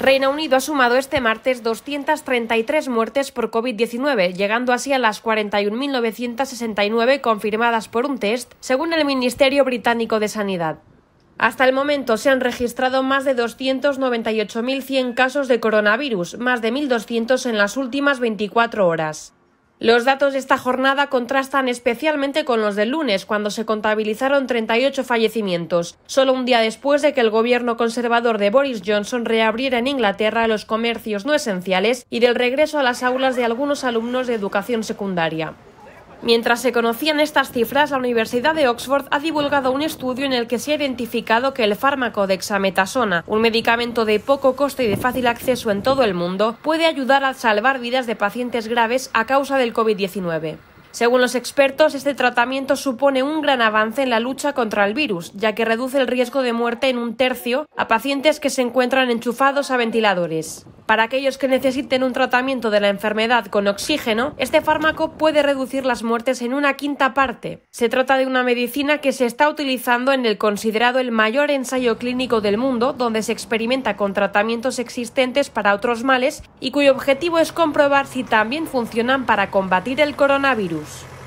Reino Unido ha sumado este martes 233 muertes por COVID-19, llegando así a las 41.969 confirmadas por un test, según el Ministerio Británico de Sanidad. Hasta el momento se han registrado más de 298.100 casos de coronavirus, más de 1.200 en las últimas 24 horas. Los datos de esta jornada contrastan especialmente con los del lunes, cuando se contabilizaron 38 fallecimientos, solo un día después de que el gobierno conservador de Boris Johnson reabriera en Inglaterra los comercios no esenciales y del regreso a las aulas de algunos alumnos de educación secundaria. Mientras se conocían estas cifras, la Universidad de Oxford ha divulgado un estudio en el que se ha identificado que el fármaco de dexametasona, un medicamento de poco coste y de fácil acceso en todo el mundo, puede ayudar a salvar vidas de pacientes graves a causa del COVID-19. Según los expertos, este tratamiento supone un gran avance en la lucha contra el virus, ya que reduce el riesgo de muerte en un tercio a pacientes que se encuentran enchufados a ventiladores. Para aquellos que necesiten un tratamiento de la enfermedad con oxígeno, este fármaco puede reducir las muertes en una quinta parte. Se trata de una medicina que se está utilizando en el considerado el mayor ensayo clínico del mundo, donde se experimenta con tratamientos existentes para otros males y cuyo objetivo es comprobar si también funcionan para combatir el coronavirus.